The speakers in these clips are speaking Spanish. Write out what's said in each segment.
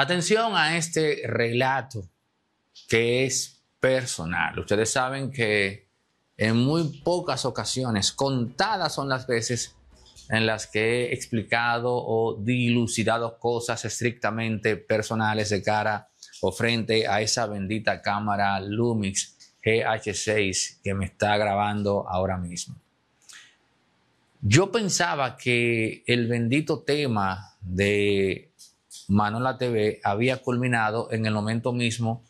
Atención a este relato que es personal. Ustedes saben que en muy pocas ocasiones, contadas son las veces en las que he explicado o dilucidado cosas estrictamente personales de cara o frente a esa bendita cámara Lumix GH6 que me está grabando ahora mismo. Yo pensaba que el bendito tema de Mano en la TV había culminado en el momento mismo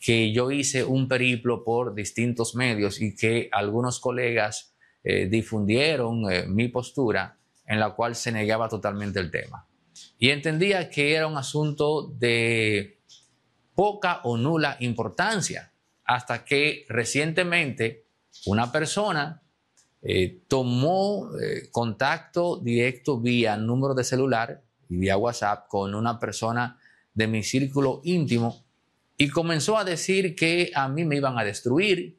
que yo hice un periplo por distintos medios y que algunos colegas eh, difundieron eh, mi postura en la cual se negaba totalmente el tema. Y entendía que era un asunto de poca o nula importancia, hasta que recientemente una persona eh, tomó contacto directo vía número de celular y vía WhatsApp con una persona de mi círculo íntimo y comenzó a decir que a mí me iban a destruir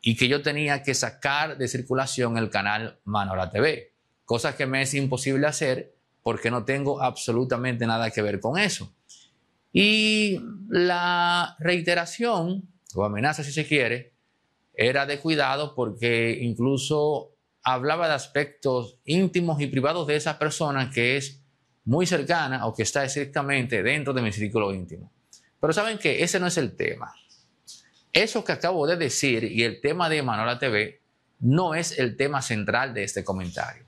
y que yo tenía que sacar de circulación el canal Manora TV, cosa que me es imposible hacer porque no tengo absolutamente nada que ver con eso. Y la reiteración o amenaza, si se quiere, era de cuidado porque incluso hablaba de aspectos íntimos y privados de esa persona que es muy cercana o que está estrictamente dentro de mi círculo íntimo. Pero saben que ese no es el tema. Eso que acabo de decir y el tema de Manola TV no es el tema central de este comentario.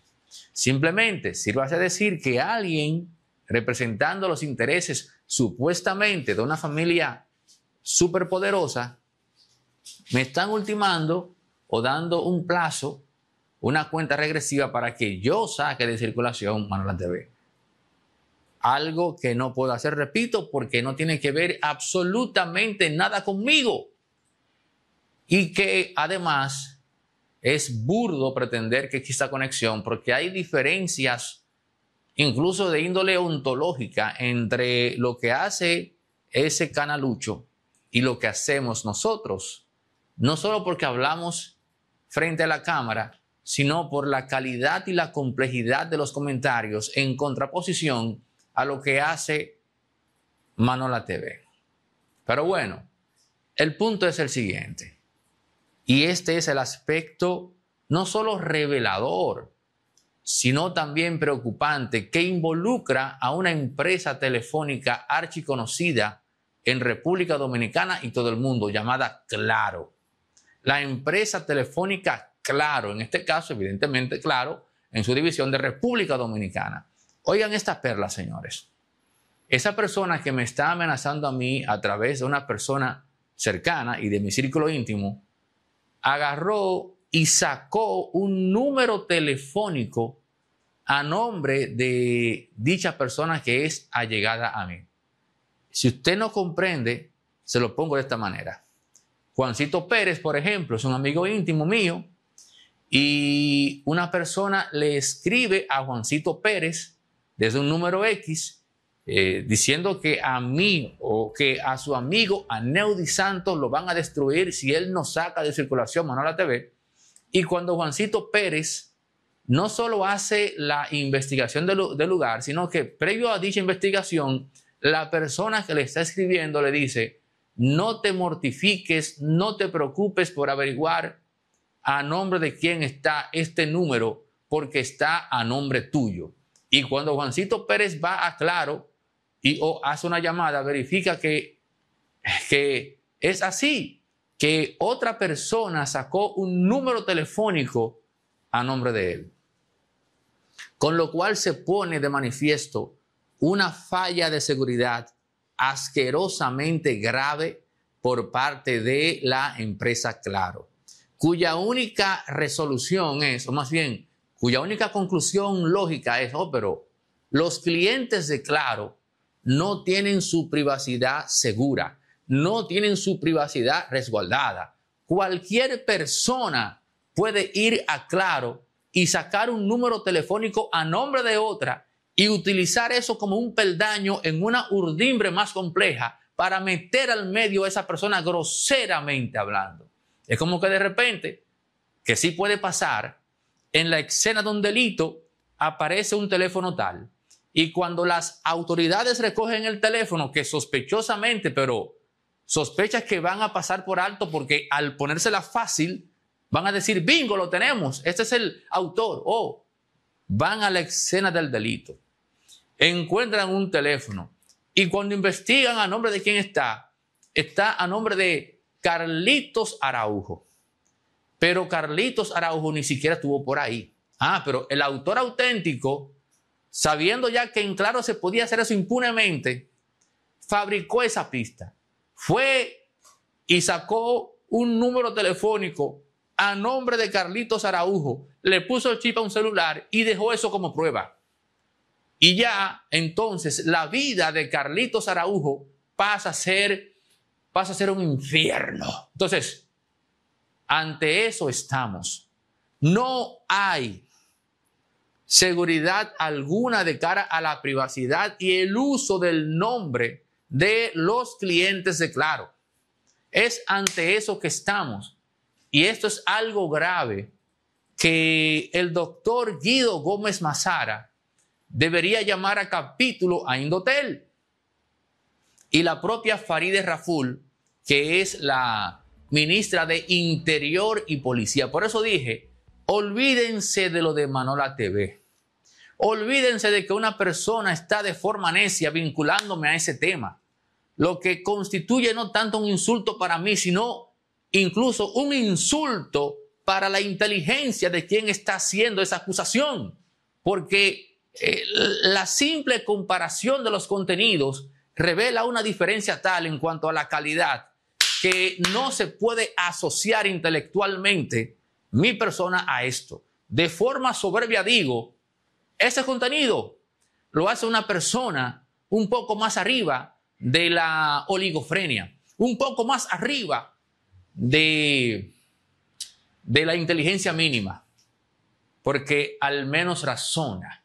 Simplemente sirve a decir que alguien representando los intereses supuestamente de una familia superpoderosa me están ultimando o dando un plazo, una cuenta regresiva para que yo saque de circulación Manola TV algo que no puedo hacer, repito, porque no tiene que ver absolutamente nada conmigo. Y que además es burdo pretender que exista conexión, porque hay diferencias, incluso de índole ontológica, entre lo que hace ese canalucho y lo que hacemos nosotros. No solo porque hablamos frente a la cámara, sino por la calidad y la complejidad de los comentarios en contraposición a lo que hace Manola TV. Pero bueno, el punto es el siguiente. Y este es el aspecto no solo revelador, sino también preocupante que involucra a una empresa telefónica archiconocida en República Dominicana y todo el mundo llamada Claro. La empresa telefónica Claro, en este caso evidentemente Claro, en su división de República Dominicana. Oigan estas perlas, señores. Esa persona que me está amenazando a mí a través de una persona cercana y de mi círculo íntimo, agarró y sacó un número telefónico a nombre de dicha persona que es allegada a mí. Si usted no comprende, se lo pongo de esta manera. Juancito Pérez, por ejemplo, es un amigo íntimo mío y una persona le escribe a Juancito Pérez desde un número X, eh, diciendo que a mí o que a su amigo a Neudi Santos lo van a destruir si él no saca de circulación Manola TV. Y cuando Juancito Pérez no solo hace la investigación del lugar, sino que previo a dicha investigación, la persona que le está escribiendo le dice, no te mortifiques, no te preocupes por averiguar a nombre de quién está este número, porque está a nombre tuyo. Y cuando Juancito Pérez va a Claro y hace una llamada, verifica que, que es así, que otra persona sacó un número telefónico a nombre de él. Con lo cual se pone de manifiesto una falla de seguridad asquerosamente grave por parte de la empresa Claro, cuya única resolución es, o más bien, cuya única conclusión lógica es, oh, pero los clientes de Claro no tienen su privacidad segura, no tienen su privacidad resguardada. Cualquier persona puede ir a Claro y sacar un número telefónico a nombre de otra y utilizar eso como un peldaño en una urdimbre más compleja para meter al medio a esa persona groseramente hablando. Es como que de repente, que sí puede pasar, en la escena de un delito aparece un teléfono tal y cuando las autoridades recogen el teléfono, que sospechosamente, pero sospechas que van a pasar por alto porque al ponérsela fácil, van a decir, bingo, lo tenemos, este es el autor, o van a la escena del delito, encuentran un teléfono y cuando investigan a nombre de quién está, está a nombre de Carlitos Araujo. Pero Carlitos Araujo ni siquiera estuvo por ahí. Ah, pero el autor auténtico, sabiendo ya que en claro se podía hacer eso impunemente, fabricó esa pista. Fue y sacó un número telefónico a nombre de Carlitos Araujo, le puso el chip a un celular y dejó eso como prueba. Y ya entonces la vida de Carlitos Araujo pasa a ser, pasa a ser un infierno. Entonces, ante eso estamos. No hay seguridad alguna de cara a la privacidad y el uso del nombre de los clientes de Claro. Es ante eso que estamos. Y esto es algo grave que el doctor Guido Gómez Mazara debería llamar a capítulo a Indotel. Y la propia Farideh Raful, que es la ministra de Interior y Policía. Por eso dije, olvídense de lo de Manola TV. Olvídense de que una persona está de forma necia vinculándome a ese tema. Lo que constituye no tanto un insulto para mí, sino incluso un insulto para la inteligencia de quien está haciendo esa acusación. Porque eh, la simple comparación de los contenidos revela una diferencia tal en cuanto a la calidad que no se puede asociar intelectualmente mi persona a esto. De forma soberbia digo, ese contenido lo hace una persona un poco más arriba de la oligofrenia, un poco más arriba de, de la inteligencia mínima, porque al menos razona,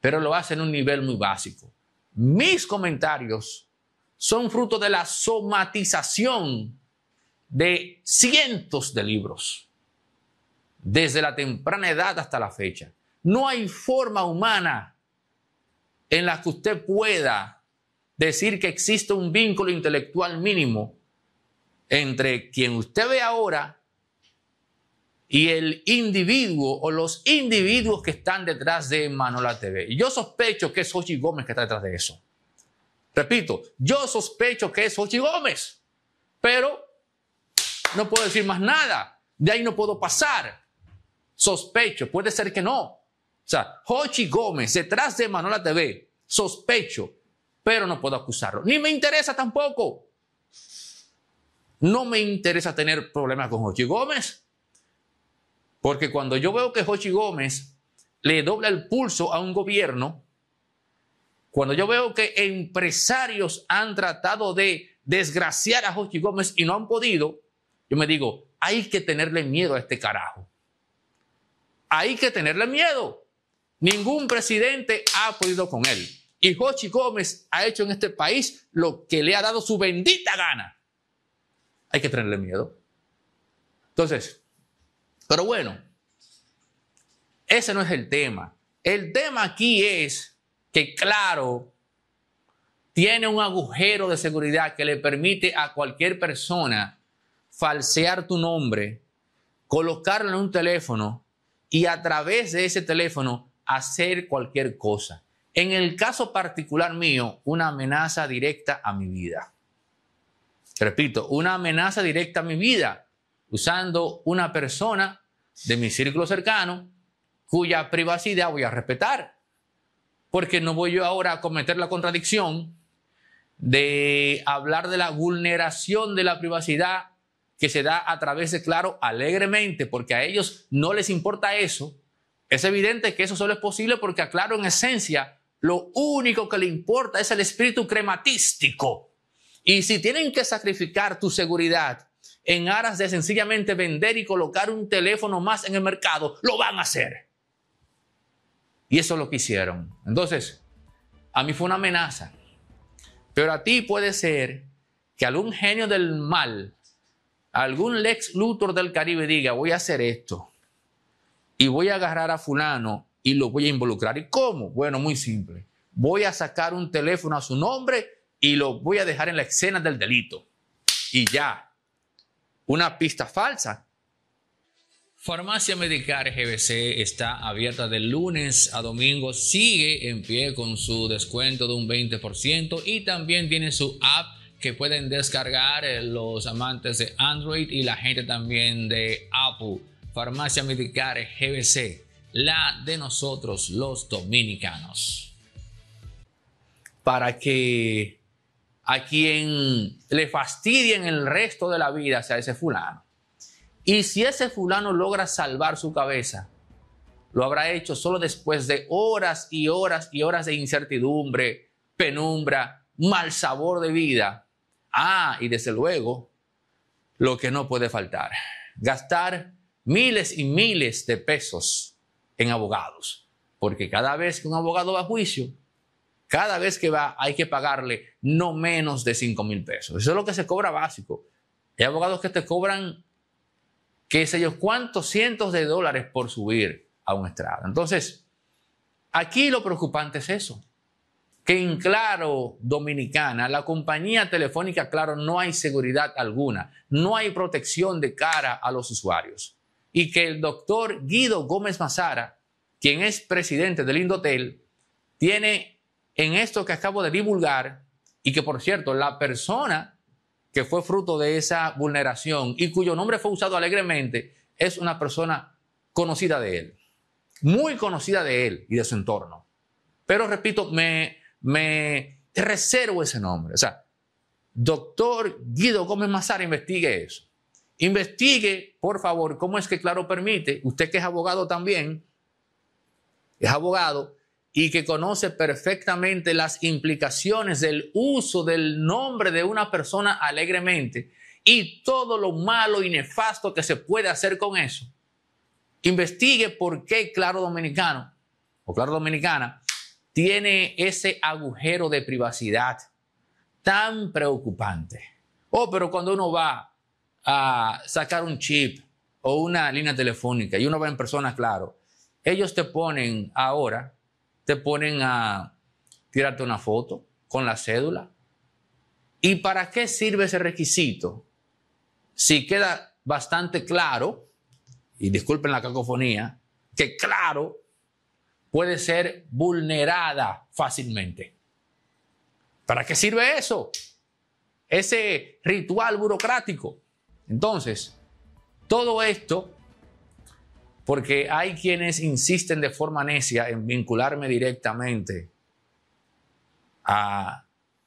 pero lo hace en un nivel muy básico. Mis comentarios son fruto de la somatización de cientos de libros, desde la temprana edad hasta la fecha. No hay forma humana en la que usted pueda decir que existe un vínculo intelectual mínimo entre quien usted ve ahora y el individuo o los individuos que están detrás de Manola TV. Y yo sospecho que es Ochi Gómez que está detrás de eso. Repito, yo sospecho que es Ochi Gómez, pero no puedo decir más nada. De ahí no puedo pasar. Sospecho, puede ser que no. O sea, Hochi Gómez, detrás de Manola TV, sospecho, pero no puedo acusarlo. Ni me interesa tampoco. No me interesa tener problemas con Hochi Gómez. Porque cuando yo veo que Hochi Gómez le dobla el pulso a un gobierno, cuando yo veo que empresarios han tratado de desgraciar a Jochi Gómez y no han podido, yo me digo, hay que tenerle miedo a este carajo. Hay que tenerle miedo. Ningún presidente ha podido con él. Y Jochi Gómez ha hecho en este país lo que le ha dado su bendita gana. Hay que tenerle miedo. Entonces, pero bueno, ese no es el tema. El tema aquí es que claro, tiene un agujero de seguridad que le permite a cualquier persona falsear tu nombre, colocarlo en un teléfono y a través de ese teléfono hacer cualquier cosa. En el caso particular mío, una amenaza directa a mi vida. Repito, una amenaza directa a mi vida usando una persona de mi círculo cercano cuya privacidad voy a respetar porque no voy yo ahora a cometer la contradicción de hablar de la vulneración de la privacidad que se da a través de Claro alegremente, porque a ellos no les importa eso. Es evidente que eso solo es posible porque a Claro en esencia lo único que le importa es el espíritu crematístico. Y si tienen que sacrificar tu seguridad en aras de sencillamente vender y colocar un teléfono más en el mercado, lo van a hacer. Y eso es lo que hicieron. Entonces, a mí fue una amenaza. Pero a ti puede ser que algún genio del mal, algún Lex Luthor del Caribe diga, voy a hacer esto. Y voy a agarrar a fulano y lo voy a involucrar. ¿Y cómo? Bueno, muy simple. Voy a sacar un teléfono a su nombre y lo voy a dejar en la escena del delito. Y ya. Una pista falsa Farmacia Medicar GBC está abierta de lunes a domingo, sigue en pie con su descuento de un 20% y también tiene su app que pueden descargar eh, los amantes de Android y la gente también de Apple. Farmacia Medicar GBC, la de nosotros los dominicanos. Para que a quien le fastidien el resto de la vida sea ese fulano y si ese fulano logra salvar su cabeza, lo habrá hecho solo después de horas y horas y horas de incertidumbre, penumbra, mal sabor de vida. Ah, y desde luego, lo que no puede faltar, gastar miles y miles de pesos en abogados, porque cada vez que un abogado va a juicio, cada vez que va hay que pagarle no menos de 5 mil pesos. Eso es lo que se cobra básico. Hay abogados que te cobran que sé yo, cuántos cientos de dólares por subir a un estrado. Entonces, aquí lo preocupante es eso, que en Claro Dominicana, la compañía telefónica Claro, no hay seguridad alguna, no hay protección de cara a los usuarios. Y que el doctor Guido Gómez Mazara, quien es presidente del Indotel, tiene en esto que acabo de divulgar, y que por cierto, la persona que fue fruto de esa vulneración y cuyo nombre fue usado alegremente, es una persona conocida de él, muy conocida de él y de su entorno. Pero repito, me, me reservo ese nombre. O sea, doctor Guido Gómez Mazar investigue eso. Investigue, por favor, cómo es que Claro permite, usted que es abogado también, es abogado, y que conoce perfectamente las implicaciones del uso del nombre de una persona alegremente y todo lo malo y nefasto que se puede hacer con eso. Investigue por qué Claro Dominicano o Claro Dominicana tiene ese agujero de privacidad tan preocupante. Oh, pero cuando uno va a sacar un chip o una línea telefónica y uno va en persona, claro, ellos te ponen ahora te ponen a tirarte una foto con la cédula. ¿Y para qué sirve ese requisito? Si queda bastante claro, y disculpen la cacofonía, que claro puede ser vulnerada fácilmente. ¿Para qué sirve eso? Ese ritual burocrático. Entonces, todo esto porque hay quienes insisten de forma necia en vincularme directamente a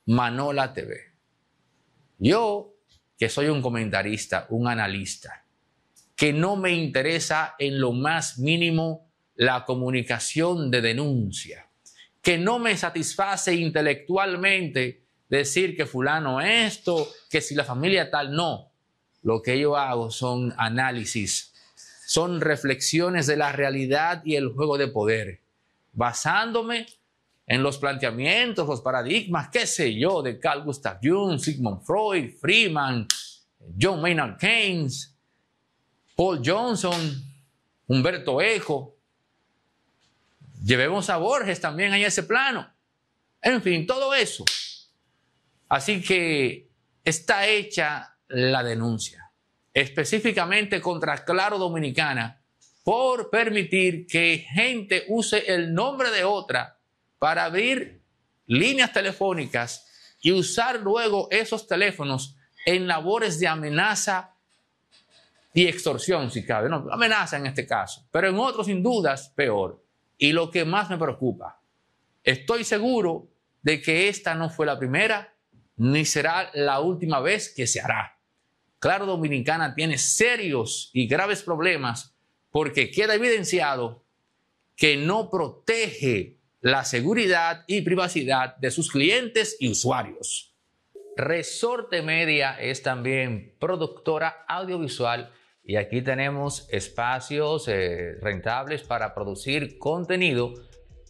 Manola TV. Yo, que soy un comentarista, un analista, que no me interesa en lo más mínimo la comunicación de denuncia, que no me satisface intelectualmente decir que fulano esto, que si la familia tal, no. Lo que yo hago son análisis son reflexiones de la realidad y el juego de poder, basándome en los planteamientos, los paradigmas, qué sé yo, de Carl Gustav Jung, Sigmund Freud, Freeman, John Maynard Keynes, Paul Johnson, Humberto Eco. Llevemos a Borges también en ese plano. En fin, todo eso. Así que está hecha la denuncia específicamente contra Claro Dominicana, por permitir que gente use el nombre de otra para abrir líneas telefónicas y usar luego esos teléfonos en labores de amenaza y extorsión, si cabe. amenaza en este caso, pero en otros sin dudas peor. Y lo que más me preocupa, estoy seguro de que esta no fue la primera ni será la última vez que se hará. Claro, Dominicana tiene serios y graves problemas porque queda evidenciado que no protege la seguridad y privacidad de sus clientes y usuarios. Resorte Media es también productora audiovisual y aquí tenemos espacios eh, rentables para producir contenido